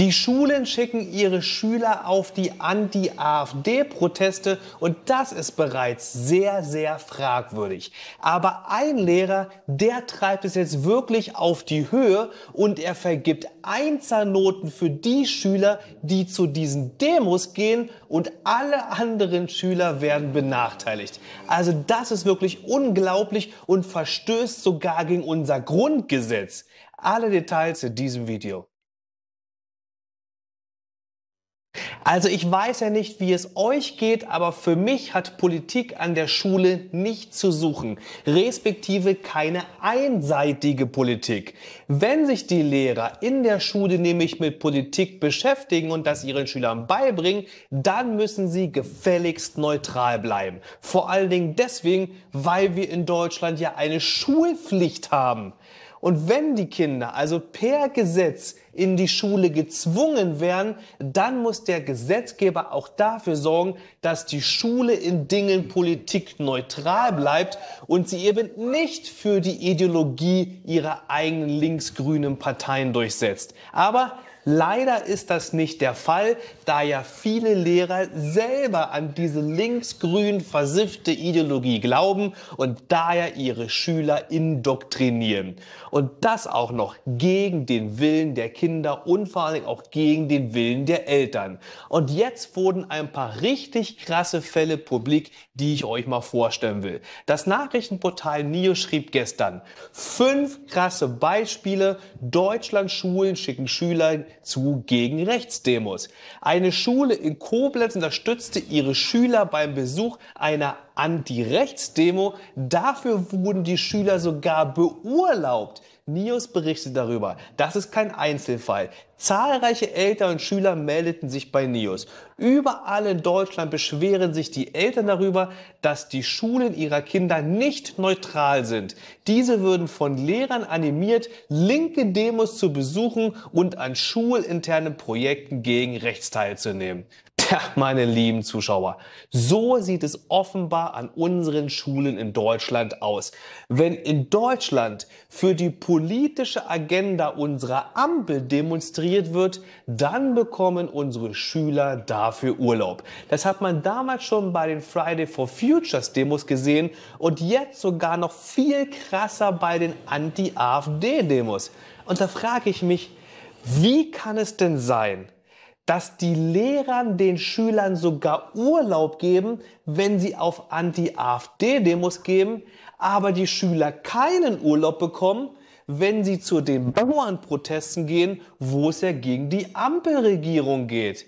Die Schulen schicken ihre Schüler auf die Anti-AfD-Proteste und das ist bereits sehr, sehr fragwürdig. Aber ein Lehrer, der treibt es jetzt wirklich auf die Höhe und er vergibt Einzernoten für die Schüler, die zu diesen Demos gehen und alle anderen Schüler werden benachteiligt. Also das ist wirklich unglaublich und verstößt sogar gegen unser Grundgesetz. Alle Details in diesem Video. Also ich weiß ja nicht, wie es euch geht, aber für mich hat Politik an der Schule nicht zu suchen, respektive keine einseitige Politik. Wenn sich die Lehrer in der Schule nämlich mit Politik beschäftigen und das ihren Schülern beibringen, dann müssen sie gefälligst neutral bleiben. Vor allen Dingen deswegen, weil wir in Deutschland ja eine Schulpflicht haben. Und wenn die Kinder also per Gesetz in die Schule gezwungen werden, dann muss der Gesetzgeber auch dafür sorgen, dass die Schule in Dingen politikneutral bleibt und sie eben nicht für die Ideologie ihrer eigenen linksgrünen Parteien durchsetzt. Aber Leider ist das nicht der Fall, da ja viele Lehrer selber an diese linksgrün versiffte Ideologie glauben und daher ihre Schüler indoktrinieren. Und das auch noch gegen den Willen der Kinder und vor allem auch gegen den Willen der Eltern. Und jetzt wurden ein paar richtig krasse Fälle publik, die ich euch mal vorstellen will. Das Nachrichtenportal NIO schrieb gestern, fünf krasse Beispiele, Deutschland Schulen schicken Schüler zu Gegenrechtsdemos. Eine Schule in Koblenz unterstützte ihre Schüler beim Besuch einer an die Rechtsdemo. Dafür wurden die Schüler sogar beurlaubt. Nios berichtet darüber. Das ist kein Einzelfall. Zahlreiche Eltern und Schüler meldeten sich bei Nios. Überall in Deutschland beschweren sich die Eltern darüber, dass die Schulen ihrer Kinder nicht neutral sind. Diese würden von Lehrern animiert, linke Demos zu besuchen und an schulinternen Projekten gegen rechts teilzunehmen. Tja, meine lieben Zuschauer, so sieht es offenbar an unseren Schulen in Deutschland aus. Wenn in Deutschland für die politische Agenda unserer Ampel demonstriert wird, dann bekommen unsere Schüler dafür Urlaub. Das hat man damals schon bei den Friday for Futures Demos gesehen und jetzt sogar noch viel krasser bei den Anti-AfD-Demos. Und da frage ich mich, wie kann es denn sein, dass die Lehrern den Schülern sogar Urlaub geben, wenn sie auf Anti-AfD-Demos geben, aber die Schüler keinen Urlaub bekommen, wenn sie zu den Bauernprotesten gehen, wo es ja gegen die Ampelregierung geht.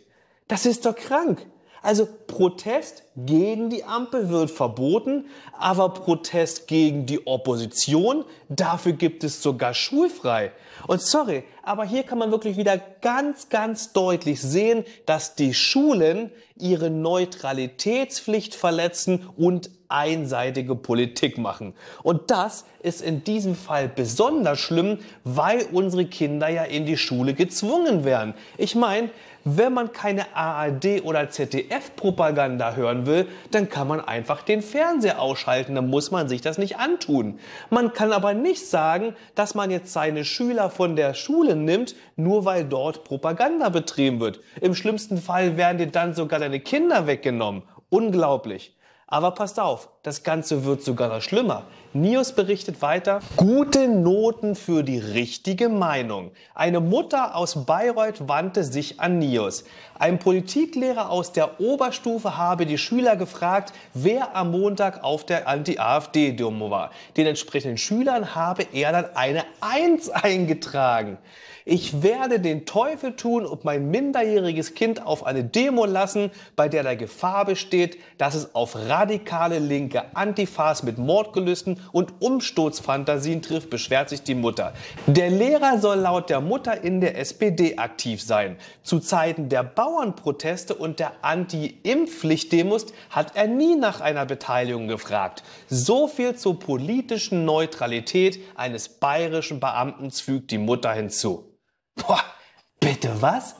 Das ist doch krank. Also Protest gegen die Ampel wird verboten, aber Protest gegen die Opposition, dafür gibt es sogar schulfrei. Und sorry, aber hier kann man wirklich wieder ganz, ganz deutlich sehen, dass die Schulen ihre Neutralitätspflicht verletzen und einseitige Politik machen. Und das ist in diesem Fall besonders schlimm, weil unsere Kinder ja in die Schule gezwungen werden. Ich meine, wenn man keine ARD oder ZDF-Propaganda hören will, dann kann man einfach den Fernseher ausschalten, dann muss man sich das nicht antun. Man kann aber nicht sagen, dass man jetzt seine Schüler von der Schule nimmt, nur weil dort Propaganda betrieben wird. Im schlimmsten Fall werden dir dann sogar deine Kinder weggenommen. Unglaublich. Aber passt auf, das Ganze wird sogar noch schlimmer. Nios berichtet weiter, gute Noten für die richtige Meinung. Eine Mutter aus Bayreuth wandte sich an Nios. Ein Politiklehrer aus der Oberstufe habe die Schüler gefragt, wer am Montag auf der Anti-AfD-Demo war. Den entsprechenden Schülern habe er dann eine Eins eingetragen. Ich werde den Teufel tun und mein minderjähriges Kind auf eine Demo lassen, bei der der Gefahr besteht, dass es auf radikale Linke heftige Antiphas mit Mordgelüsten und Umsturzfantasien trifft, beschwert sich die Mutter. Der Lehrer soll laut der Mutter in der SPD aktiv sein. Zu Zeiten der Bauernproteste und der Anti-Impfpflicht-Demos hat er nie nach einer Beteiligung gefragt. So viel zur politischen Neutralität eines bayerischen Beamten fügt die Mutter hinzu. Boah, bitte was?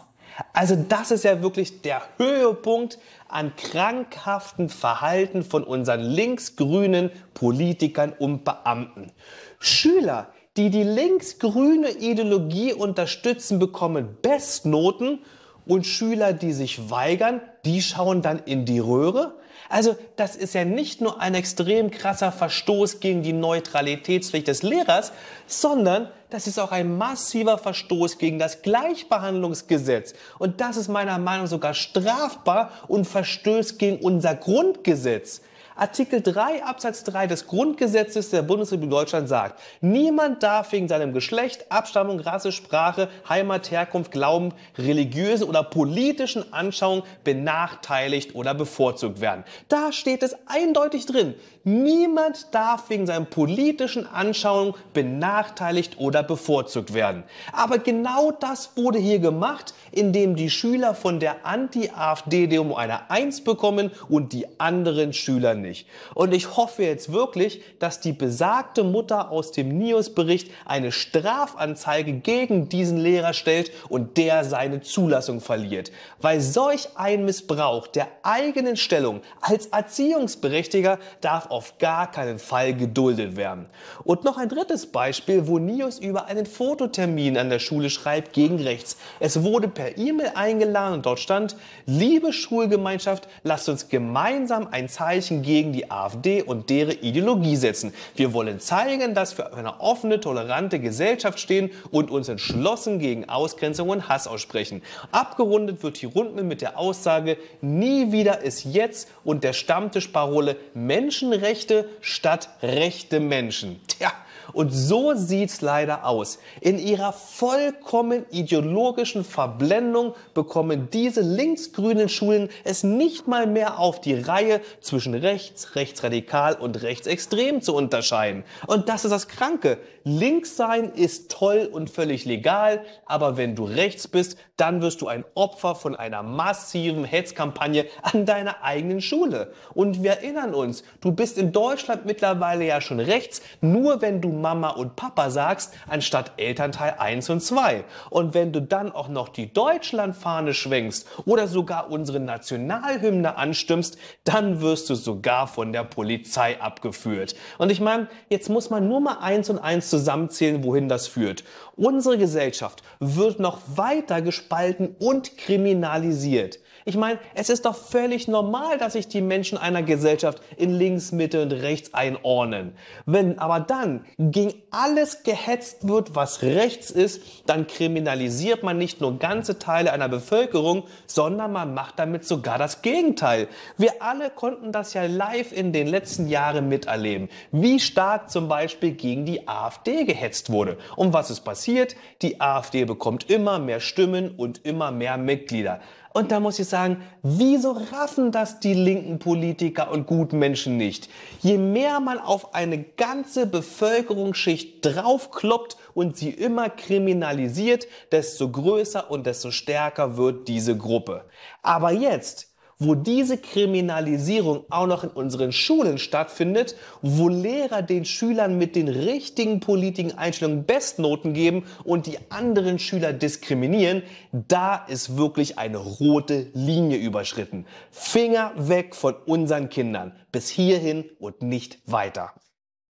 Also das ist ja wirklich der Höhepunkt an krankhaften Verhalten von unseren linksgrünen Politikern und Beamten. Schüler, die die linksgrüne Ideologie unterstützen, bekommen Bestnoten und Schüler, die sich weigern, die schauen dann in die Röhre. Also das ist ja nicht nur ein extrem krasser Verstoß gegen die Neutralitätspflicht des Lehrers, sondern das ist auch ein massiver Verstoß gegen das Gleichbehandlungsgesetz. Und das ist meiner Meinung nach sogar strafbar und verstößt gegen unser Grundgesetz. Artikel 3 Absatz 3 des Grundgesetzes der Bundesrepublik Deutschland sagt, niemand darf wegen seinem Geschlecht, Abstammung, Rasse, Sprache, Heimat, Herkunft, Glauben, religiösen oder politischen Anschauung benachteiligt oder bevorzugt werden. Da steht es eindeutig drin. Niemand darf wegen seinem politischen Anschauung benachteiligt oder bevorzugt werden. Aber genau das wurde hier gemacht, indem die Schüler von der Anti-AfD-Demo eine 1 bekommen und die anderen Schüler nicht. Und ich hoffe jetzt wirklich, dass die besagte Mutter aus dem NIOS-Bericht eine Strafanzeige gegen diesen Lehrer stellt und der seine Zulassung verliert. Weil solch ein Missbrauch der eigenen Stellung als Erziehungsberechtiger darf auf gar keinen Fall geduldet werden. Und noch ein drittes Beispiel, wo NIOS über einen Fototermin an der Schule schreibt gegen rechts. Es wurde per E-Mail eingeladen und dort stand, liebe Schulgemeinschaft, lasst uns gemeinsam ein Zeichen geben, gegen die AfD und deren Ideologie setzen. Wir wollen zeigen, dass wir eine offene, tolerante Gesellschaft stehen und uns entschlossen gegen Ausgrenzung und Hass aussprechen. Abgerundet wird die Runde mit der Aussage, nie wieder ist jetzt und der Stammtischparole Menschenrechte statt rechte Menschen. Tja, und so sieht's leider aus. In ihrer vollkommen ideologischen Verblendung bekommen diese linksgrünen Schulen es nicht mal mehr auf die Reihe, zwischen rechts, rechtsradikal und rechtsextrem zu unterscheiden. Und das ist das Kranke. Links sein ist toll und völlig legal, aber wenn du rechts bist, dann wirst du ein Opfer von einer massiven Hetzkampagne an deiner eigenen Schule. Und wir erinnern uns, du bist in Deutschland mittlerweile ja schon rechts, nur wenn du Mama und Papa sagst, anstatt Elternteil 1 und 2. Und wenn du dann auch noch die Deutschlandfahne schwenkst oder sogar unsere Nationalhymne anstimmst, dann wirst du sogar von der Polizei abgeführt. Und ich meine, jetzt muss man nur mal eins und eins zusammenzählen, wohin das führt. Unsere Gesellschaft wird noch weiter gespalten und kriminalisiert. Ich meine, es ist doch völlig normal, dass sich die Menschen einer Gesellschaft in links, Mitte und rechts einordnen. Wenn aber dann gegen alles gehetzt wird, was rechts ist, dann kriminalisiert man nicht nur ganze Teile einer Bevölkerung, sondern man macht damit sogar das Gegenteil. Wir alle konnten das ja live in den letzten Jahren miterleben, wie stark zum Beispiel gegen die AfD gehetzt wurde. Und was ist passiert? Die AfD bekommt immer mehr Stimmen und immer mehr Mitglieder. Und da muss ich sagen, wieso raffen das die linken Politiker und guten Menschen nicht? Je mehr man auf eine ganze Bevölkerungsschicht draufkloppt und sie immer kriminalisiert, desto größer und desto stärker wird diese Gruppe. Aber jetzt wo diese Kriminalisierung auch noch in unseren Schulen stattfindet, wo Lehrer den Schülern mit den richtigen politischen Einstellungen Bestnoten geben und die anderen Schüler diskriminieren, da ist wirklich eine rote Linie überschritten. Finger weg von unseren Kindern. Bis hierhin und nicht weiter.